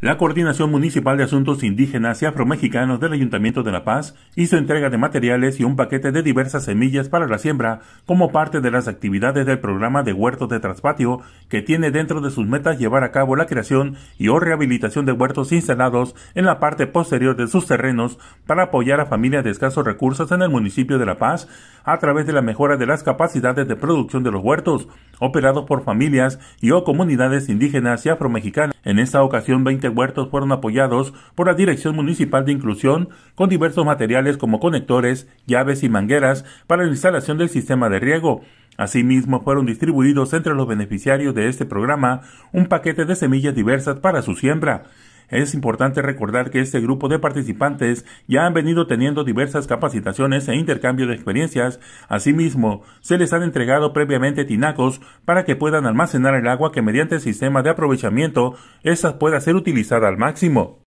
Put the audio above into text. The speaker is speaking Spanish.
La Coordinación Municipal de Asuntos Indígenas y Afromexicanos del Ayuntamiento de La Paz hizo entrega de materiales y un paquete de diversas semillas para la siembra como parte de las actividades del programa de huertos de traspatio que tiene dentro de sus metas llevar a cabo la creación y o rehabilitación de huertos instalados en la parte posterior de sus terrenos para apoyar a familias de escasos recursos en el municipio de La Paz a través de la mejora de las capacidades de producción de los huertos operados por familias y o comunidades indígenas y afromexicanas. En esta ocasión, 20 huertos fueron apoyados por la Dirección Municipal de Inclusión con diversos materiales como conectores, llaves y mangueras para la instalación del sistema de riego. Asimismo, fueron distribuidos entre los beneficiarios de este programa un paquete de semillas diversas para su siembra. Es importante recordar que este grupo de participantes ya han venido teniendo diversas capacitaciones e intercambio de experiencias. Asimismo, se les han entregado previamente tinacos para que puedan almacenar el agua que mediante el sistema de aprovechamiento, esta pueda ser utilizada al máximo.